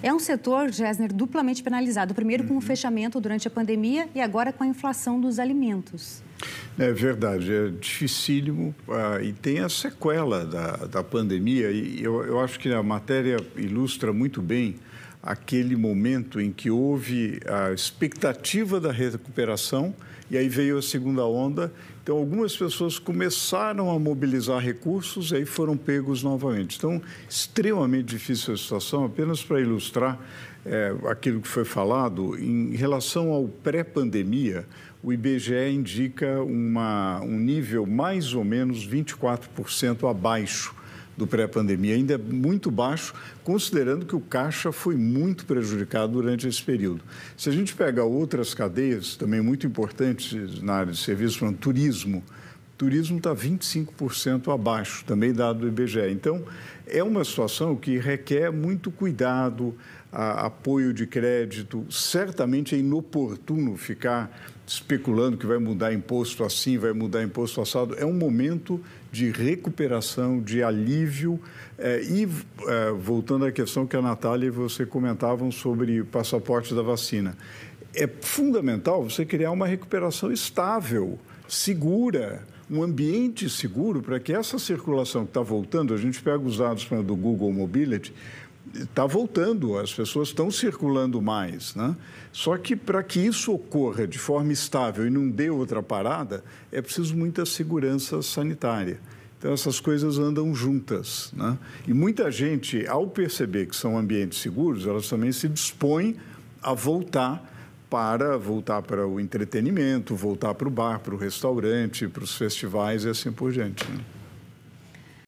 É um setor, Gessner, duplamente penalizado. Primeiro com o uhum. fechamento durante a pandemia e agora com a inflação dos alimentos. É verdade, é dificílimo ah, e tem a sequela da, da pandemia. E eu, eu acho que a matéria ilustra muito bem aquele momento em que houve a expectativa da recuperação e aí veio a segunda onda. Então, algumas pessoas começaram a mobilizar recursos e aí foram pegos novamente. Então, extremamente difícil a situação, apenas para ilustrar é, aquilo que foi falado, em relação ao pré-pandemia, o IBGE indica uma, um nível mais ou menos 24% abaixo do pré-pandemia, ainda é muito baixo, considerando que o caixa foi muito prejudicado durante esse período. Se a gente pega outras cadeias, também muito importantes na área de serviços, como turismo, turismo está 25% abaixo, também dado do IBGE. Então, é uma situação que requer muito cuidado, apoio de crédito. Certamente é inoportuno ficar especulando que vai mudar imposto assim, vai mudar imposto assado. É um momento de recuperação, de alívio. É, e é, voltando à questão que a Natália e você comentavam sobre o passaporte da vacina. É fundamental você criar uma recuperação estável, segura um ambiente seguro para que essa circulação que está voltando, a gente pega os dados do Google Mobility, está voltando, as pessoas estão circulando mais. Né? Só que para que isso ocorra de forma estável e não dê outra parada, é preciso muita segurança sanitária. Então, essas coisas andam juntas. Né? E muita gente, ao perceber que são ambientes seguros, elas também se dispõem a voltar para voltar para o entretenimento, voltar para o bar, para o restaurante, para os festivais e assim por diante. Né?